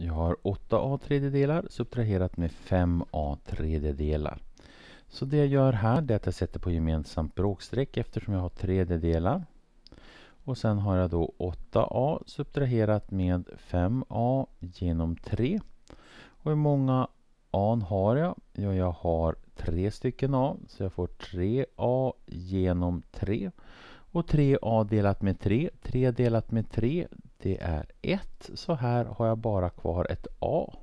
Jag har 8 A-tredjedelar subtraherat med 5 A-tredjedelar. Så det jag gör här det är att jag sätter på gemensamt bråkstreck eftersom jag har tredjedelar. Och sen har jag då 8A subtraherat med 5A genom 3. Och hur många A har jag? Ja, jag har tre stycken A, så jag får 3A genom 3. Och 3A delat med 3, 3 delat med 3, det är 1, så här har jag bara kvar ett A.